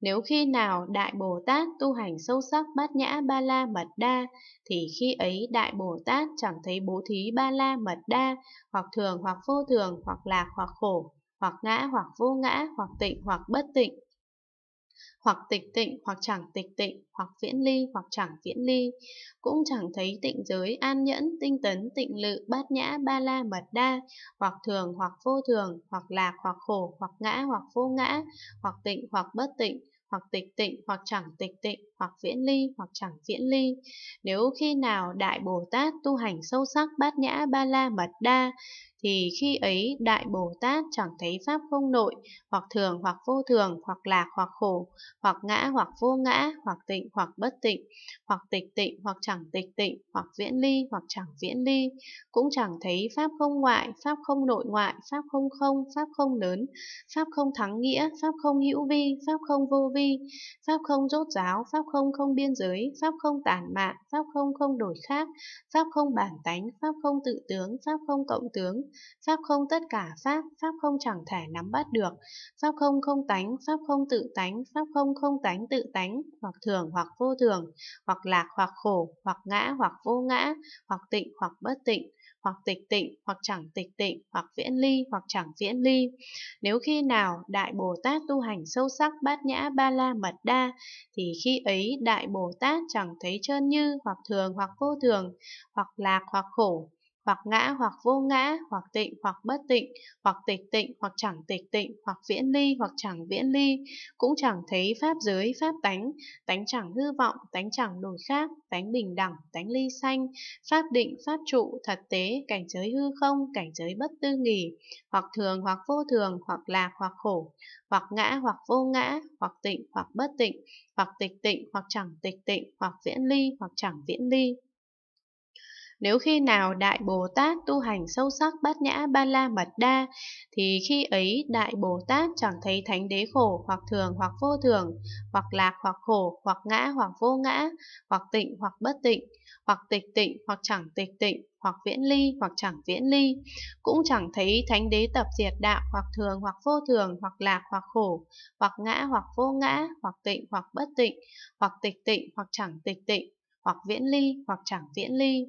Nếu khi nào Đại Bồ Tát tu hành sâu sắc bát nhã ba la mật đa, thì khi ấy Đại Bồ Tát chẳng thấy bố thí ba la mật đa, hoặc thường hoặc vô thường, hoặc lạc hoặc khổ, hoặc ngã hoặc vô ngã, hoặc tịnh hoặc bất tịnh, hoặc tịch tịnh, hoặc chẳng tịch tịnh, hoặc viễn ly, hoặc chẳng viễn ly, cũng chẳng thấy tịnh giới an nhẫn, tinh tấn, tịnh lự, bát nhã, ba la, mật đa, hoặc thường, hoặc vô thường, hoặc lạc, hoặc khổ, hoặc ngã, hoặc vô ngã, hoặc tịnh, hoặc bất tịnh, hoặc tịch tịnh, hoặc chẳng tịch tịnh, hoặc viễn ly, hoặc chẳng viễn ly. Nếu khi nào Đại Bồ Tát tu hành sâu sắc bát nhã ba la mật đa, thì khi ấy Đại Bồ Tát chẳng thấy pháp không nội, hoặc thường hoặc vô thường, hoặc lạc hoặc khổ, hoặc ngã hoặc vô ngã, hoặc tịnh hoặc bất tịnh, hoặc tịch tịnh hoặc chẳng tịch tịnh, hoặc viễn ly hoặc chẳng viễn ly, cũng chẳng thấy pháp không ngoại, pháp không nội ngoại, pháp không không, pháp không lớn, pháp không thắng nghĩa, pháp không hữu vi, pháp không vô vi, pháp không rốt giáo, pháp không không biên giới, pháp không tàn mạn, pháp không không đổi khác, pháp không bản tánh, pháp không tự tướng, pháp không cộng tướng, Pháp không tất cả Pháp, Pháp không chẳng thể nắm bắt được. Pháp không không tánh, Pháp không tự tánh, Pháp không không tánh tự tánh, hoặc thường hoặc vô thường, hoặc lạc hoặc khổ, hoặc ngã hoặc vô ngã, hoặc tịnh hoặc bất tịnh, hoặc tịch tịnh, hoặc chẳng tịch tịnh, hoặc viễn ly, hoặc chẳng viễn ly. Nếu khi nào Đại Bồ Tát tu hành sâu sắc bát nhã ba la mật đa, thì khi ấy Đại Bồ Tát chẳng thấy trơn như, hoặc thường, hoặc vô thường, hoặc lạc, hoặc khổ, hoặc ngã hoặc vô ngã, hoặc tịnh hoặc bất tịnh, hoặc tịch tịnh hoặc chẳng tịch tịnh, hoặc viễn ly hoặc chẳng viễn ly, cũng chẳng thấy pháp giới, pháp tánh, tánh chẳng hư vọng, tánh chẳng đổi khác, tánh bình đẳng, tánh ly sanh, pháp định, pháp trụ, thật tế, cảnh giới hư không, cảnh giới bất tư nghỉ, hoặc thường hoặc vô thường, hoặc lạc hoặc khổ, hoặc ngã hoặc vô ngã, hoặc tịnh hoặc bất tịnh, hoặc tịch tịnh hoặc chẳng tịch tịnh, hoặc viễn ly hoặc chẳng viễn ly. Nếu khi nào Đại Bồ Tát tu hành sâu sắc bát nhã ba la mật đa, thì khi ấy Đại Bồ Tát chẳng thấy thánh đế khổ hoặc thường hoặc vô thường, hoặc lạc hoặc khổ, hoặc ngã hoặc vô ngã, hoặc tịnh hoặc bất tịnh, hoặc tịch tịnh hoặc chẳng tịch tịnh, hoặc viễn ly hoặc chẳng viễn ly, cũng chẳng thấy thánh đế tập diệt đạo hoặc thường hoặc vô thường, hoặc lạc hoặc khổ, hoặc ngã hoặc vô ngã, hoặc tịnh hoặc bất tịnh, hoặc tịch tịnh hoặc chẳng tịch tịnh, hoặc viễn ly hoặc chẳng viễn ly.